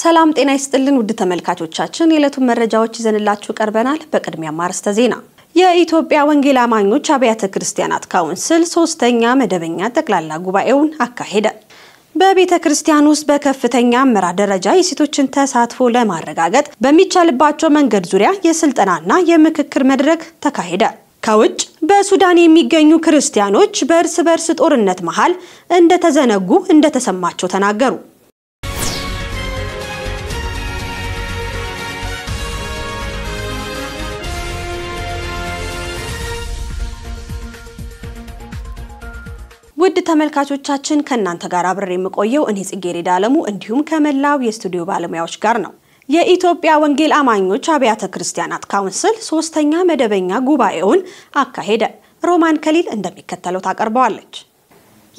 ሰላም ጤና ይስጥልን ውድ ተመልካቾቻችን፣ የዕለቱን መረጃዎች ይዘንላችሁ ቀርበናል። በቅድሚያ አርዕስተ ዜና። የኢትዮጵያ ወንጌል አማኞች አብያተ ክርስቲያናት ካውንስል ሶስተኛ መደበኛ ጠቅላላ ጉባኤውን አካሄደ። በቤተ ክርስቲያን ውስጥ በከፍተኛ አመራር ደረጃ የሴቶችን ተሳትፎ ለማረጋገጥ በሚቻልባቸው መንገድ ዙሪያ የስልጠናና የምክክር መድረክ ተካሄደ። ከውጭ በሱዳን የሚገኙ ክርስቲያኖች በእርስ በርስ ጦርነት መሃል እንደተዘነጉ እንደተሰማቸው ተናገሩ። ውድ ተመልካቾቻችን ከእናንተ ጋር አብሬ የምቆየው እኔ ጽጌረዳ አለሙ እንዲሁም ከመላው የስቱዲዮ ባለሙያዎች ጋር ነው። የኢትዮጵያ ወንጌል አማኞች አብያተ ክርስቲያናት ካውንስል ሶስተኛ መደበኛ ጉባኤውን አካሄደ። ሮማን ከሊል እንደሚከተለው ታቀርበዋለች።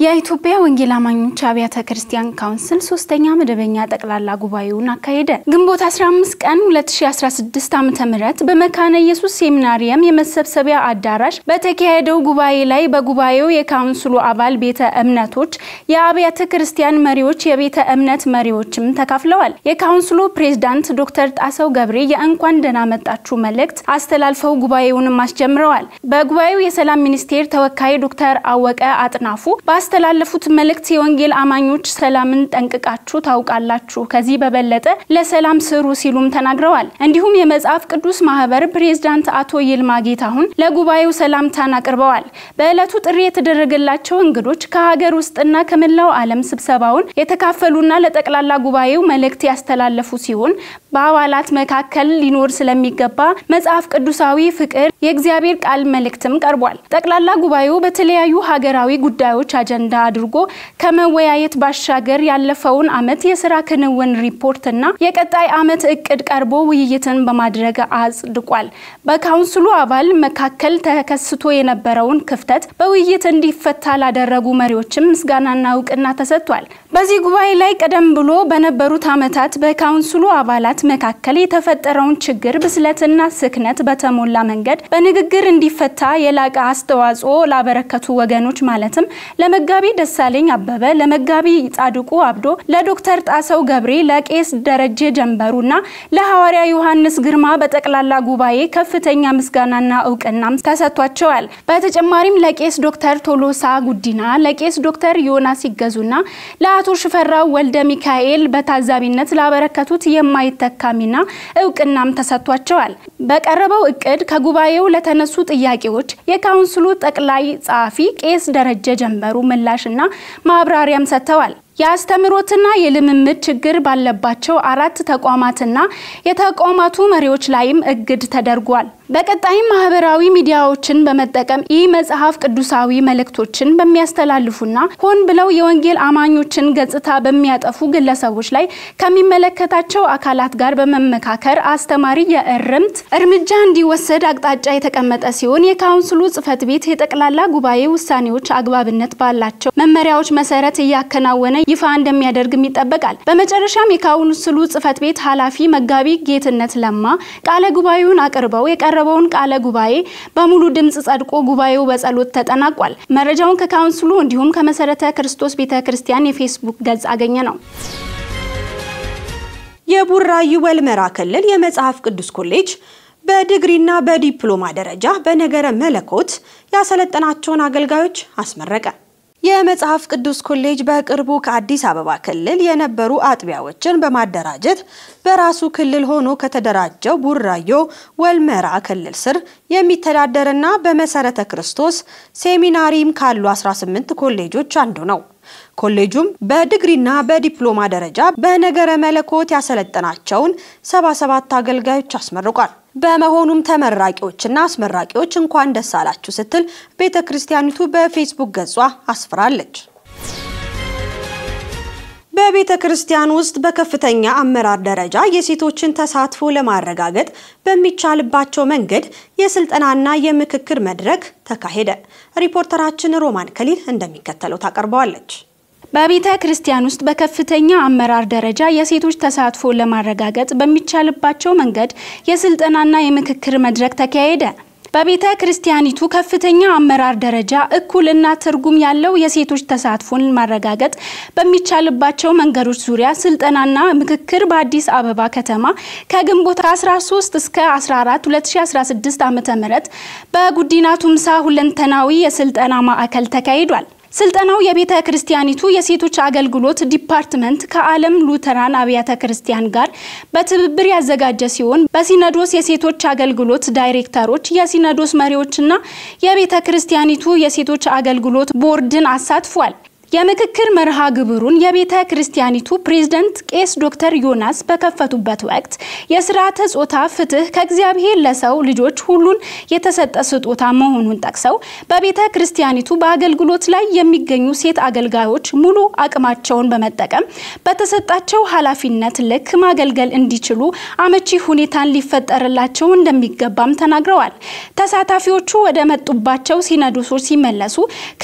የኢትዮጵያ ወንጌል አማኞች አብያተ ክርስቲያን ካውንስል ሶስተኛ መደበኛ ጠቅላላ ጉባኤውን አካሄደ። ግንቦት 15 ቀን 2016 ዓ ም በመካነ ኢየሱስ ሴሚናሪየም የመሰብሰቢያ አዳራሽ በተካሄደው ጉባኤ ላይ በጉባኤው የካውንስሉ አባል ቤተ እምነቶች፣ የአብያተ ክርስቲያን መሪዎች፣ የቤተ እምነት መሪዎችም ተካፍለዋል። የካውንስሉ ፕሬዝዳንት ዶክተር ጣሰው ገብሬ የእንኳን ደህና መጣችሁ መልእክት አስተላልፈው ጉባኤውንም አስጀምረዋል። በጉባኤው የሰላም ሚኒስቴር ተወካይ ዶክተር አወቀ አጥናፉ ያስተላለፉት መልእክት የወንጌል አማኞች ሰላምን ጠንቅቃችሁ ታውቃላችሁ፣ ከዚህ በበለጠ ለሰላም ስሩ ሲሉም ተናግረዋል። እንዲሁም የመጽሐፍ ቅዱስ ማህበር ፕሬዝዳንት አቶ ይልማ ጌታሁን ለጉባኤው ሰላምታን አቅርበዋል። በዕለቱ ጥሪ የተደረገላቸው እንግዶች ከሀገር ውስጥና ከመላው ዓለም ስብሰባውን የተካፈሉና ለጠቅላላ ጉባኤው መልእክት ያስተላለፉ ሲሆን በአባላት መካከል ሊኖር ስለሚገባ መጽሐፍ ቅዱሳዊ ፍቅር የእግዚአብሔር ቃል መልእክትም ቀርቧል። ጠቅላላ ጉባኤው በተለያዩ ሀገራዊ ጉዳዮች አጀ አጀንዳ አድርጎ ከመወያየት ባሻገር ያለፈውን አመት የስራ ክንውን ሪፖርትና የቀጣይ አመት እቅድ ቀርቦ ውይይትን በማድረግ አጽድቋል። በካውንስሉ አባል መካከል ተከስቶ የነበረውን ክፍተት በውይይት እንዲፈታ ላደረጉ መሪዎችም ምስጋናና እውቅና ተሰጥቷል። በዚህ ጉባኤ ላይ ቀደም ብሎ በነበሩት አመታት በካውንስሉ አባላት መካከል የተፈጠረውን ችግር ብስለትና ስክነት በተሞላ መንገድ በንግግር እንዲፈታ የላቀ አስተዋጽኦ ላበረከቱ ወገኖች ማለትም ለመ ለመጋቢ ደሳለኝ አበበ፣ ለመጋቢ ጻድቁ አብዶ፣ ለዶክተር ጣሰው ገብሬ፣ ለቄስ ደረጀ ጀንበሩና ለሐዋርያ ዮሐንስ ግርማ በጠቅላላ ጉባኤ ከፍተኛ ምስጋናና እውቅናም ተሰጥቷቸዋል። በተጨማሪም ለቄስ ዶክተር ቶሎሳ ጉዲና፣ ለቄስ ዶክተር ዮናስ ይገዙና ለአቶ ሽፈራው ወልደ ሚካኤል በታዛቢነት ላበረከቱት የማይተካ ሚና እውቅናም ተሰጥቷቸዋል። በቀረበው እቅድ ከጉባኤው ለተነሱ ጥያቄዎች የካውንስሉ ጠቅላይ ጸሐፊ ቄስ ደረጀ ጀንበሩ ምላሽና ማብራሪያም ሰጥተዋል። የአስተምሮትና የልምምድ ችግር ባለባቸው አራት ተቋማትና የተቋማቱ መሪዎች ላይም እግድ ተደርጓል። በቀጣይ ማህበራዊ ሚዲያዎችን በመጠቀም ይህ መጽሐፍ ቅዱሳዊ መልእክቶችን በሚያስተላልፉና ሆን ብለው የወንጌል አማኞችን ገጽታ በሚያጠፉ ግለሰቦች ላይ ከሚመለከታቸው አካላት ጋር በመመካከር አስተማሪ የእርምት እርምጃ እንዲወሰድ አቅጣጫ የተቀመጠ ሲሆን የካውንስሉ ጽህፈት ቤት የጠቅላላ ጉባኤ ውሳኔዎች አግባብነት ባላቸው መመሪያዎች መሰረት እያከናወነ ይፋ እንደሚያደርግም ይጠበቃል። በመጨረሻም የካውንስሉ ጽህፈት ቤት ኃላፊ መጋቢ ጌትነት ለማ ቃለ ጉባኤውን አቅርበው የቀረ የቀረበውን ቃለ ጉባኤ በሙሉ ድምፅ ጸድቆ ጉባኤው በጸሎት ተጠናቋል። መረጃውን ከካውንስሉ እንዲሁም ከመሰረተ ክርስቶስ ቤተ ክርስቲያን የፌስቡክ ገጽ አገኘ ነው። የቡራዩ ወልመራ ክልል የመጽሐፍ ቅዱስ ኮሌጅ በዲግሪና በዲፕሎማ ደረጃ በነገረ መለኮት ያሰለጠናቸውን አገልጋዮች አስመረቀ። የመጽሐፍ ቅዱስ ኮሌጅ በቅርቡ ከአዲስ አበባ ክልል የነበሩ አጥቢያዎችን በማደራጀት በራሱ ክልል ሆኖ ከተደራጀው ቡራዮ ወልመራ ክልል ስር የሚተዳደርና በመሰረተ ክርስቶስ ሴሚናሪም ካሉ 18 ኮሌጆች አንዱ ነው። ኮሌጁም በድግሪና በዲፕሎማ ደረጃ በነገረ መለኮት ያሰለጠናቸውን 77 አገልጋዮች አስመርቋል። በመሆኑም ተመራቂዎችና አስመራቂዎች እንኳን ደስ አላችሁ ስትል ቤተ ክርስቲያኒቱ በፌስቡክ ገጿ አስፍራለች። በቤተ ክርስቲያን ውስጥ በከፍተኛ አመራር ደረጃ የሴቶችን ተሳትፎ ለማረጋገጥ በሚቻልባቸው መንገድ የስልጠናና የምክክር መድረክ ተካሄደ። ሪፖርተራችን ሮማን ከሊል እንደሚከተለው ታቀርበዋለች። በቤተ ክርስቲያን ውስጥ በከፍተኛ አመራር ደረጃ የሴቶች ተሳትፎ ለማረጋገጥ በሚቻልባቸው መንገድ የስልጠናና የምክክር መድረክ ተካሄደ። በቤተ ክርስቲያኒቱ ከፍተኛ አመራር ደረጃ እኩልና ትርጉም ያለው የሴቶች ተሳትፎን ማረጋገጥ በሚቻልባቸው መንገዶች ዙሪያ ስልጠናና ምክክር በአዲስ አበባ ከተማ ከግንቦት 13 እስከ 14 2016 ዓ.ም በጉዲና ቱምሳ ሁለንተናዊ የስልጠና ማዕከል ተካሂዷል። ስልጠናው የቤተ ክርስቲያኒቱ የሴቶች አገልግሎት ዲፓርትመንት ከዓለም ሉተራን አብያተ ክርስቲያን ጋር በትብብር ያዘጋጀ ሲሆን በሲነዶስ የሴቶች አገልግሎት ዳይሬክተሮች፣ የሲነዶስ መሪዎችና የቤተ ክርስቲያኒቱ የሴቶች አገልግሎት ቦርድን አሳትፏል። የምክክር መርሃ ግብሩን የቤተ ክርስቲያኒቱ ፕሬዝደንት ቄስ ዶክተር ዮናስ በከፈቱበት ወቅት የስርዓተ ጾታ ፍትህ ከእግዚአብሔር ለሰው ልጆች ሁሉን የተሰጠ ስጦታ መሆኑን ጠቅሰው በቤተ ክርስቲያኒቱ በአገልግሎት ላይ የሚገኙ ሴት አገልጋዮች ሙሉ አቅማቸውን በመጠቀም በተሰጣቸው ኃላፊነት ልክ ማገልገል እንዲችሉ አመቺ ሁኔታን ሊፈጠርላቸው እንደሚገባም ተናግረዋል። ተሳታፊዎቹ ወደ መጡባቸው ሲነዶሶች ሲመለሱ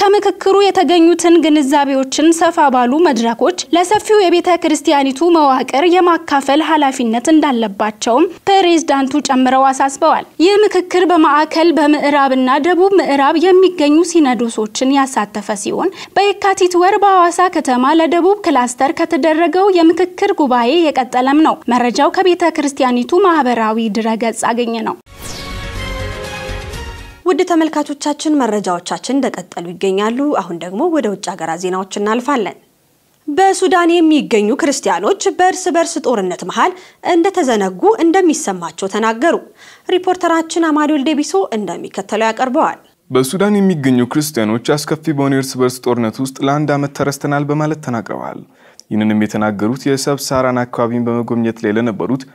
ከምክክሩ የተገኙትን ግንዛ ግንዛቤዎችን ሰፋ ባሉ መድረኮች ለሰፊው የቤተ ክርስቲያኒቱ መዋቅር የማካፈል ኃላፊነት እንዳለባቸውም ፕሬዝዳንቱ ጨምረው አሳስበዋል። ይህ ምክክር በማዕከል በምዕራብና ደቡብ ምዕራብ የሚገኙ ሲነዶሶችን ያሳተፈ ሲሆን በየካቲት ወር በሐዋሳ ከተማ ለደቡብ ክላስተር ከተደረገው የምክክር ጉባኤ የቀጠለም ነው። መረጃው ከቤተ ክርስቲያኒቱ ማህበራዊ ድረገጽ አገኘ ነው። ውድ ተመልካቾቻችን መረጃዎቻችን እንደቀጠሉ ይገኛሉ። አሁን ደግሞ ወደ ውጭ ሀገራ ዜናዎች እናልፋለን። በሱዳን የሚገኙ ክርስቲያኖች በእርስ በርስ ጦርነት መሃል እንደተዘነጉ እንደሚሰማቸው ተናገሩ። ሪፖርተራችን አማዶል ዴቢሶ እንደሚከተለው ያቀርበዋል። በሱዳን የሚገኙ ክርስቲያኖች አስከፊ በሆነ የእርስ በርስ ጦርነት ውስጥ ለአንድ ዓመት ተረስተናል በማለት ተናግረዋል። ይህንንም የተናገሩት የሰብ ሳራን አካባቢን በመጎብኘት ላይ ለነበሩት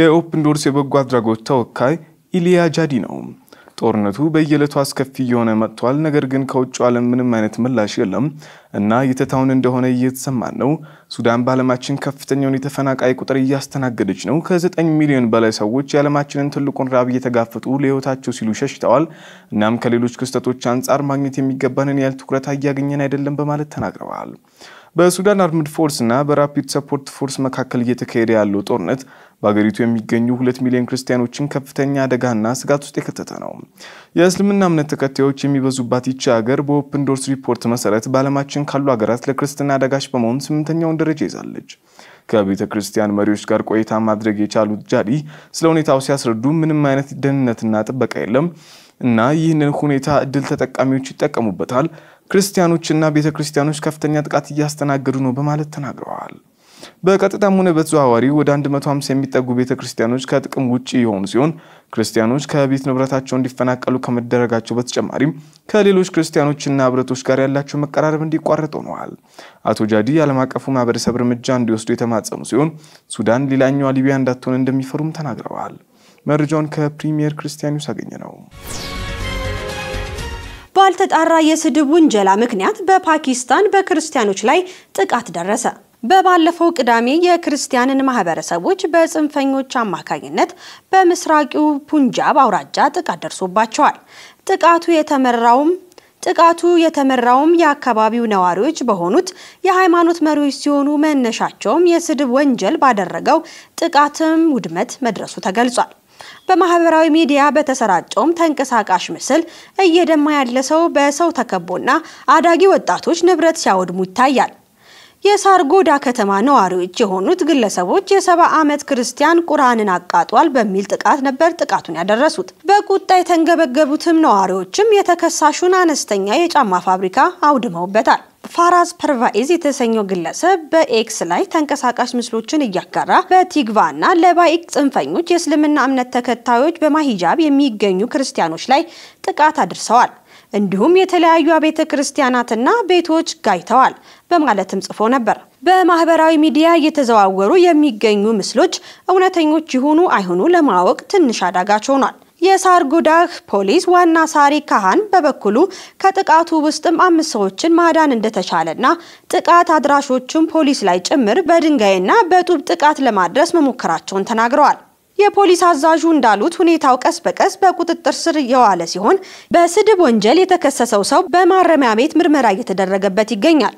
የኦፕን ዶርስ የበጎ አድራጎት ተወካይ ኢሊያ ጃዲ ነው። ጦርነቱ በየዕለቱ አስከፊ እየሆነ መጥቷል። ነገር ግን ከውጭ ዓለም ምንም አይነት ምላሽ የለም እና የተታውን እንደሆነ እየተሰማን ነው። ሱዳን በዓለማችን ከፍተኛውን የተፈናቃይ ቁጥር እያስተናገደች ነው። ከ9 ሚሊዮን በላይ ሰዎች የዓለማችንን ትልቁን ራብ እየተጋፈጡ ለሕይወታቸው ሲሉ ሸሽተዋል። እናም ከሌሎች ክስተቶች አንጻር ማግኘት የሚገባንን ያህል ትኩረት እያገኘን አይደለም በማለት ተናግረዋል። በሱዳን አርምድ ፎርስ እና በራፒድ ሰፖርት ፎርስ መካከል እየተካሄደ ያለው ጦርነት በአገሪቱ የሚገኙ ሁለት ሚሊዮን ክርስቲያኖችን ከፍተኛ አደጋና ስጋት ውስጥ የከተተ ነው። የእስልምና እምነት ተከታዮች የሚበዙባት ይቺ ሀገር በኦፕን ዶርስ ሪፖርት መሰረት በዓለማችን ካሉ ሀገራት ለክርስትና አደጋች በመሆን ስምንተኛውን ደረጃ ይዛለች። ከቤተ ክርስቲያን መሪዎች ጋር ቆይታ ማድረግ የቻሉት ጃዲ ስለ ሁኔታው ሲያስረዱ ምንም አይነት ደህንነትና ጥበቃ የለም እና ይህንን ሁኔታ እድል ተጠቃሚዎች ይጠቀሙበታል። ክርስቲያኖችና ቤተ ክርስቲያኖች ከፍተኛ ጥቃት እያስተናገዱ ነው በማለት ተናግረዋል። በቀጥታም ሆነ በተዘዋዋሪ ወደ 150 የሚጠጉ ቤተ ክርስቲያኖች ከጥቅም ውጭ የሆኑ ሲሆን ክርስቲያኖች ከቤት ንብረታቸው እንዲፈናቀሉ ከመደረጋቸው በተጨማሪም ከሌሎች ክርስቲያኖችና ህብረቶች ጋር ያላቸው መቀራረብ እንዲቋረጥ ሆነዋል። አቶ ጃዲ የዓለም አቀፉ ማህበረሰብ እርምጃ እንዲወስዱ የተማጸኑ ሲሆን ሱዳን ሌላኛዋ ሊቢያ እንዳትሆን እንደሚፈሩም ተናግረዋል። መረጃውን ከፕሪሚየር ክርስቲያን ኒውስ ነው። ባልተጣራ የስድብ ውንጀላ ምክንያት በፓኪስታን በክርስቲያኖች ላይ ጥቃት ደረሰ። በባለፈው ቅዳሜ የክርስቲያንን ማህበረሰቦች በጽንፈኞች አማካኝነት በምስራቂው ፑንጃብ አውራጃ ጥቃት ደርሶባቸዋል። ጥቃቱ የተመራውም ጥቃቱ የተመራውም የአካባቢው ነዋሪዎች በሆኑት የሃይማኖት መሪዎች ሲሆኑ መነሻቸውም የስድብ ወንጀል ባደረገው ጥቃትም ውድመት መድረሱ ተገልጿል። በማህበራዊ ሚዲያ በተሰራጨውም ተንቀሳቃሽ ምስል እየደማ ያለ ሰው በሰው ተከቦና አዳጊ ወጣቶች ንብረት ሲያወድሙ ይታያል። የሳርጎዳ ከተማ ነዋሪዎች የሆኑት ግለሰቦች የሰባ ዓመት ክርስቲያን ቁርአንን አቃጧል በሚል ጥቃት ነበር ጥቃቱን ያደረሱት። በቁጣ የተንገበገቡትም ነዋሪዎችም የተከሳሹን አነስተኛ የጫማ ፋብሪካ አውድመውበታል። ፋራዝ ፐርቫኤዝ የተሰኘው ግለሰብ በኤክስ ላይ ተንቀሳቃሽ ምስሎችን እያጋራ በቲግቫ እና ለባይቅ ጽንፈኞች የእስልምና እምነት ተከታዮች በማሂጃብ የሚገኙ ክርስቲያኖች ላይ ጥቃት አድርሰዋል። እንዲሁም የተለያዩ ቤተ ክርስቲያናትና ቤቶች ጋይተዋል፣ በማለትም ጽፎ ነበር። በማህበራዊ ሚዲያ እየተዘዋወሩ የሚገኙ ምስሎች እውነተኞች ይሁኑ አይሁኑ ለማወቅ ትንሽ አዳጋች ሆኗል። የሳር ጉዳህ ፖሊስ ዋና ሳሪ ካህን በበኩሉ ከጥቃቱ ውስጥም አምስት ሰዎችን ማዳን እንደተቻለና ጥቃት አድራሾቹም ፖሊስ ላይ ጭምር በድንጋይና በጡብ ጥቃት ለማድረስ መሞከራቸውን ተናግረዋል። የፖሊስ አዛዡ እንዳሉት ሁኔታው ቀስ በቀስ በቁጥጥር ስር የዋለ ሲሆን በስድብ ወንጀል የተከሰሰው ሰው በማረሚያ ቤት ምርመራ እየተደረገበት ይገኛል።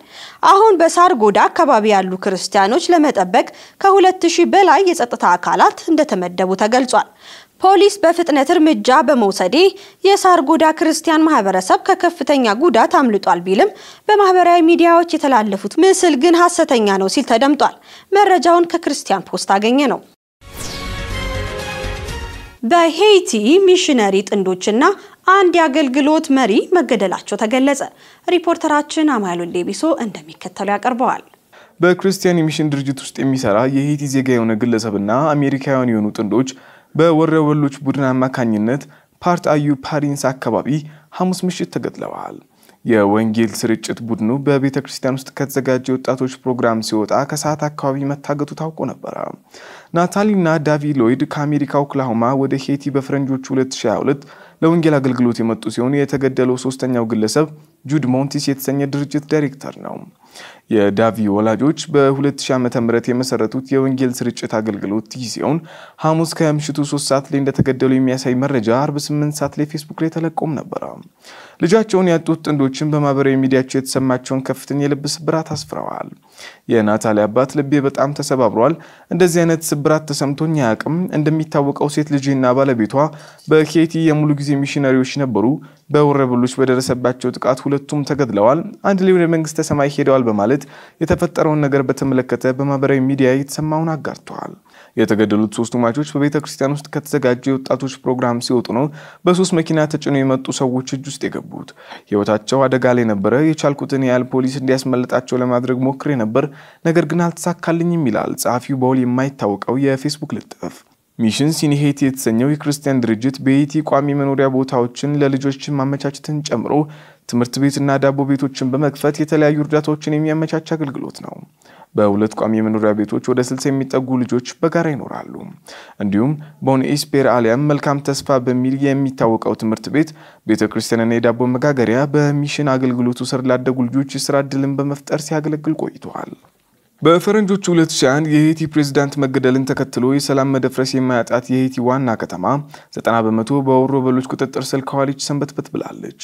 አሁን በሳር ጎዳ አካባቢ ያሉ ክርስቲያኖች ለመጠበቅ ከ ሺህ በላይ የጸጥታ አካላት እንደተመደቡ ተገልጿል። ፖሊስ በፍጥነት እርምጃ በመውሰዴ የሳር ጎዳ ክርስቲያን ማህበረሰብ ከከፍተኛ ጉዳት አምልጧል ቢልም በማህበራዊ ሚዲያዎች የተላለፉት ምስል ግን ሀሰተኛ ነው ሲል ተደምጧል። መረጃውን ከክርስቲያን ፖስት አገኘ ነው። በሄይቲ ሚሽነሪ ጥንዶችና አንድ የአገልግሎት መሪ መገደላቸው ተገለጸ። ሪፖርተራችን አማኑኤል ሌቢሶ እንደሚከተሉ ያቀርበዋል። በክርስቲያን የሚሽን ድርጅት ውስጥ የሚሰራ የሄይቲ ዜጋ የሆነ ግለሰብና አሜሪካውያን የሆኑ ጥንዶች በወረበሎች ቡድን አማካኝነት ፓርት አዩ ፓሪንስ አካባቢ ሐሙስ ምሽት ተገድለዋል። የወንጌል ስርጭት ቡድኑ በቤተ ክርስቲያን ውስጥ ከተዘጋጀ ወጣቶች ፕሮግራም ሲወጣ ከሰዓት አካባቢ መታገቱ ታውቆ ነበረ። ናታሊና ዳቪ ሎይድ ከአሜሪካ ኦክላሆማ ወደ ሄቲ በፈረንጆቹ 2022 ለወንጌል አገልግሎት የመጡ ሲሆን የተገደለው ሶስተኛው ግለሰብ ጁድ ሞንቲስ የተሰኘ ድርጅት ዳይሬክተር ነው። የዳቪ ወላጆች በ2000 ዓ ም የመሰረቱት የወንጌል ስርጭት አገልግሎት ሲሆን ሐሙስ ከምሽቱ 3 ሰዓት ላይ እንደተገደሉ የሚያሳይ መረጃ አርብ 8 ሰዓት ላይ ፌስቡክ ላይ ተለቆም ነበረ። ልጃቸውን ያጡት ጥንዶችን በማህበራዊ ሚዲያቸው የተሰማቸውን ከፍተኛ የልብ ስብራት አስፍረዋል። የናታሊ አባት ልቤ በጣም ተሰባብሯል። እንደዚህ አይነት ስብራት ተሰምቶኝ አያውቅም። እንደሚታወቀው ሴት ልጅና ባለቤቷ በኬቲ የሙሉ ጊዜ ሚሽነሪዎች ነበሩ። በወረበሎች በደረሰባቸው ጥቃት ሁለቱም ተገድለዋል። አንድ ላይ ወደ መንግስተ ሰማይ ሄደዋል በማለት በመወያየት የተፈጠረውን ነገር በተመለከተ በማህበራዊ ሚዲያ የተሰማውን አጋርተዋል። የተገደሉት ሶስቱ ሟቾች በቤተ ክርስቲያን ውስጥ ከተዘጋጀ የወጣቶች ፕሮግራም ሲወጡ ነው በሶስት መኪና ተጭኖ የመጡ ሰዎች እጅ ውስጥ የገቡት። ህይወታቸው አደጋ ላይ ነበረ። የቻልኩትን ያህል ፖሊስ እንዲያስመልጣቸው ለማድረግ ሞክሬ ነበር፣ ነገር ግን አልተሳካልኝም ይላል ጸሐፊው በውል የማይታወቀው የፌስቡክ ልጥፍ። ሚሽን ሲኒሄት የተሰኘው የክርስቲያን ድርጅት በሄይቲ ቋሚ መኖሪያ ቦታዎችን ለልጆች ማመቻቸትን ጨምሮ ትምህርት ቤትና ዳቦ ቤቶችን በመክፈት የተለያዩ እርዳታዎችን የሚያመቻች አገልግሎት ነው። በሁለት ቋሚ የመኖሪያ ቤቶች ወደ ስልሳ የሚጠጉ ልጆች በጋራ ይኖራሉ። እንዲሁም ቦን አሊያም መልካም ተስፋ በሚል የሚታወቀው ትምህርት ቤት ቤተ ክርስቲያንና የዳቦ መጋገሪያ በሚሽን አገልግሎቱ ስር ላደጉ ልጆች የስራ እድልን በመፍጠር ሲያገለግል ቆይተዋል። በፈረንጆቹ 2001 የሄቲ ፕሬዝዳንት መገደልን ተከትሎ የሰላም መደፍረስ የማያጣት የሄቲ ዋና ከተማ 90 በመቶ በወሮ በሎች ቁጥጥር ስር ከዋለች ሰንበትበት ብላለች።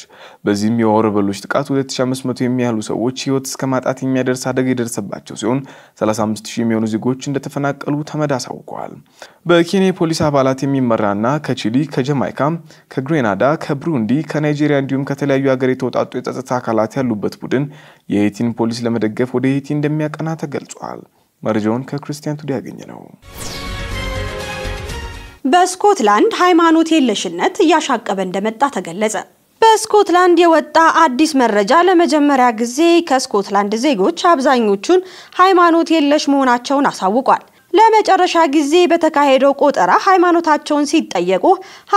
በዚህም የወሮ በሎች ጥቃት 2500 የሚያሉ ሰዎች ህይወት እስከ ማጣት የሚያደርስ አደጋ የደረሰባቸው ሲሆን 35000 የሚሆኑ ዜጎች እንደተፈናቀሉ ተመድ አሳውቀዋል። በኬንያ የፖሊስ አባላት የሚመራና ከቺሊ፣ ከጀማይካ፣ ከግሬናዳ፣ ከብሩንዲ፣ ከናይጄሪያ እንዲሁም ከተለያዩ ሀገር የተውጣጡ የጸጥታ አካላት ያሉበት ቡድን የሄቲን ፖሊስ ለመደገፍ ወደ ሄቲ እንደሚያቀና ተገልጿል። ገልጿል። መረጃውን ከክርስቲያን ቱዲ ያገኘ ነው። በስኮትላንድ ሃይማኖት የለሽነት እያሻቀበ እንደመጣ ተገለጸ። በስኮትላንድ የወጣ አዲስ መረጃ ለመጀመሪያ ጊዜ ከስኮትላንድ ዜጎች አብዛኞቹን ሃይማኖት የለሽ መሆናቸውን አሳውቋል። ለመጨረሻ ጊዜ በተካሄደው ቆጠራ ሃይማኖታቸውን ሲጠየቁ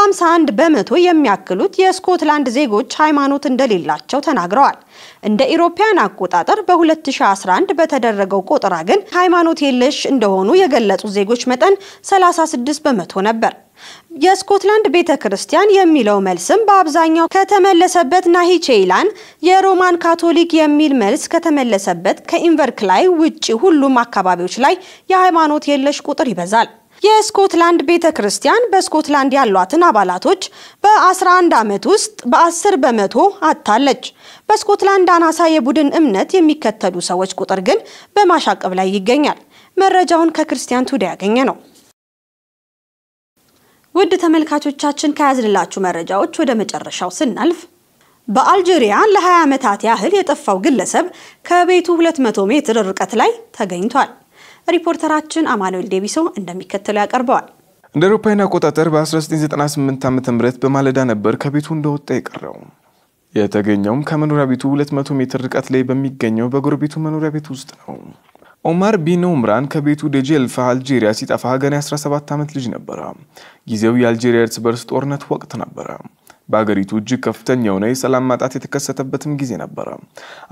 51 በመቶ የሚያክሉት የስኮትላንድ ዜጎች ሃይማኖት እንደሌላቸው ተናግረዋል። እንደ ኢሮፓያን አቆጣጠር በ2011 በተደረገው ቆጠራ ግን ሃይማኖት የለሽ እንደሆኑ የገለጹት ዜጎች መጠን 36 በመቶ ነበር። የስኮትላንድ ቤተ ክርስቲያን የሚለው መልስም በአብዛኛው ከተመለሰበት ናሂቼይላን፣ የሮማን ካቶሊክ የሚል መልስ ከተመለሰበት ከኢንቨርክላይ ውጪ ሁሉም አካባቢዎች ላይ የሃይማኖት የለሽ ቁጥር ይበዛል። የስኮትላንድ ቤተ ክርስቲያን በስኮትላንድ ያሏትን አባላቶች በ11 ዓመት ውስጥ በ10 በመቶ አጥታለች። በስኮትላንድ አናሳ የቡድን እምነት የሚከተሉ ሰዎች ቁጥር ግን በማሻቀብ ላይ ይገኛል። መረጃውን ከክርስቲያን ቱዴይ ያገኘ ነው። ውድ ተመልካቾቻችን ከያዝንላችሁ መረጃዎች ወደ መጨረሻው ስናልፍ በአልጄሪያ ለ20 ዓመታት ያህል የጠፋው ግለሰብ ከቤቱ 200 ሜትር ርቀት ላይ ተገኝቷል። ሪፖርተራችን አማኑኤል ዴቢሶ እንደሚከተለው ያቀርበዋል። እንደ አውሮፓውያን አቆጣጠር በ1998 ዓ ም በማለዳ ነበር ከቤቱ እንደወጣ የቀረው። የተገኘውም ከመኖሪያ ቤቱ 200 ሜትር ርቀት ላይ በሚገኘው በጎረቤቱ መኖሪያ ቤት ውስጥ ነው። ኦማር ቢን ኡምራን ከቤቱ ደጀልፋ አልጄሪያ ሲጠፋ ገና የ17 ዓመት ልጅ ነበረ። ጊዜው የአልጄሪያ እርስ በርስ ጦርነት ወቅት ነበረ። በአገሪቱ እጅግ ከፍተኛ የሆነ የሰላም ማጣት የተከሰተበትም ጊዜ ነበረ።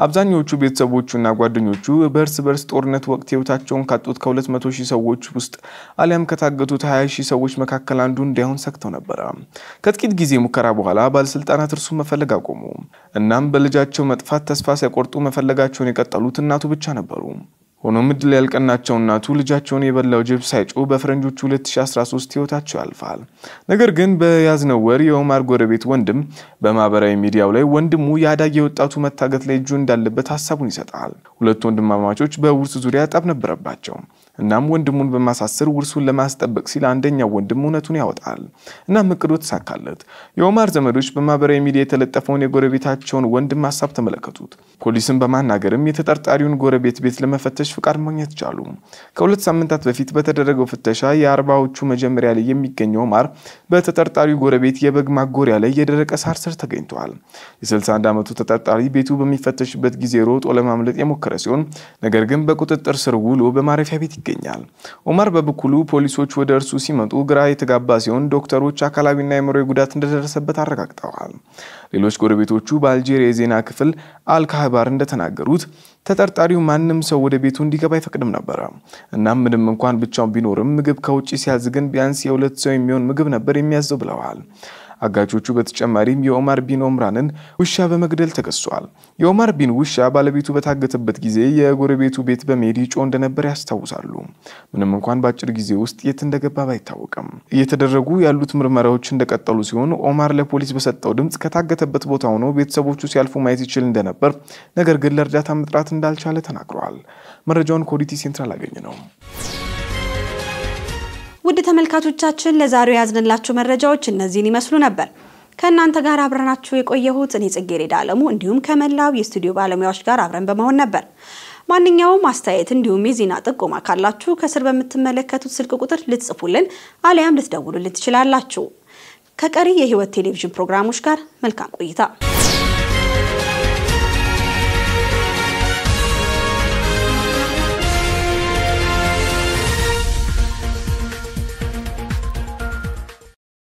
አብዛኞቹ ቤተሰቦቹና ጓደኞቹ በእርስ በርስ ጦርነት ወቅት ህይወታቸውን ካጡት ከ200 ሺህ ሰዎች ውስጥ አሊያም ከታገቱት 20 ሺህ ሰዎች መካከል አንዱ እንዳይሆን ሰግተው ነበረ። ከጥቂት ጊዜ ሙከራ በኋላ ባለስልጣናት እርሱ መፈለግ አቆሙ። እናም በልጃቸው መጥፋት ተስፋ ሳይቆርጡ መፈለጋቸውን የቀጠሉት እናቱ ብቻ ነበሩ። ሆኖም እድል ያልቀናቸው እናቱ ልጃቸውን የበላው ጅብ ሳይጮ በፈረንጆቹ 2013 ህይወታቸው ያልፋል። ነገር ግን በያዝነው ወር የኦማር ጎረቤት ወንድም በማህበራዊ ሚዲያው ላይ ወንድሙ የአዳጊ ወጣቱ መታገት ላይ እጁ እንዳለበት ሀሳቡን ይሰጣል። ሁለቱ ወንድማማቾች በውርስ ዙሪያ ጠብ ነበረባቸው። እናም ወንድሙን በማሳሰር ውርሱን ለማስጠበቅ ሲል አንደኛው ወንድም እውነቱን ያወጣል። እናም እቅዱ ተሳካለት። የኦማር ዘመዶች በማህበራዊ ሚዲያ የተለጠፈውን የጎረቤታቸውን ወንድም ሀሳብ ተመለከቱት። ፖሊስን በማናገርም የተጠርጣሪውን ጎረቤት ቤት ለመፈተሽ ፍቃድ ማግኘት ቻሉ። ከሁለት ሳምንታት በፊት በተደረገው ፍተሻ የአርባዎቹ መጀመሪያ ላይ የሚገኘው ኦማር በተጠርጣሪው ጎረቤት የበግ ማጎሪያ ላይ የደረቀ ሳር ስር ተገኝቷል። የ61 ዓመቱ ተጠርጣሪ ቤቱ በሚፈተሽበት ጊዜ ሮጦ ለማምለጥ የሞከረ ሲሆን ነገር ግን በቁጥጥር ስር ውሎ በማረፊያ ቤት ይገኛል። ይገኛል። ኦማር በበኩሉ ፖሊሶች ወደ እርሱ ሲመጡ ግራ የተጋባ ሲሆን ዶክተሮች አካላዊና የአእምሮዊ ጉዳት እንደደረሰበት አረጋግጠዋል። ሌሎች ጎረቤቶቹ በአልጄሪያ የዜና ክፍል አልካህባር እንደተናገሩት ተጠርጣሪው ማንም ሰው ወደ ቤቱ እንዲገባ አይፈቅድም ነበረ። እናም ምንም እንኳን ብቻውን ቢኖርም ምግብ ከውጭ ሲያዝ ግን ቢያንስ የሁለት ሰው የሚሆን ምግብ ነበር የሚያዘው ብለዋል። አጋቾቹ በተጨማሪም የኦማር ቢን ኦምራንን ውሻ በመግደል ተከሷል። የኦማር ቢን ውሻ ባለቤቱ በታገተበት ጊዜ የጎረቤቱ ቤት በመሄድ ይጮ እንደነበር ያስታውሳሉ። ምንም እንኳን በአጭር ጊዜ ውስጥ የት እንደገባ ባይታወቅም እየተደረጉ ያሉት ምርመራዎች እንደቀጠሉ ሲሆን ኦማር ለፖሊስ በሰጠው ድምፅ ከታገተበት ቦታ ሆኖ ቤተሰቦቹ ሲያልፉ ማየት ይችል እንደነበር፣ ነገር ግን ለእርዳታ መጥራት እንዳልቻለ ተናግረዋል። መረጃውን ከኦዲቲ ሴንትራል አገኝ ነው። ውድ ተመልካቾቻችን ለዛሬው ያዝንላችሁ መረጃዎች እነዚህን ይመስሉ ነበር። ከእናንተ ጋር አብረናችሁ የቆየሁት እኔ ጽጌረዳ አለሙ እንዲሁም ከመላው የስቱዲዮ ባለሙያዎች ጋር አብረን በመሆን ነበር። ማንኛውም አስተያየት እንዲሁም የዜና ጥቆማ ካላችሁ ከስር በምትመለከቱት ስልክ ቁጥር ልትጽፉልን አሊያም ልትደውሉልን ትችላላችሁ። ከቀሪ የህይወት ቴሌቪዥን ፕሮግራሞች ጋር መልካም ቆይታ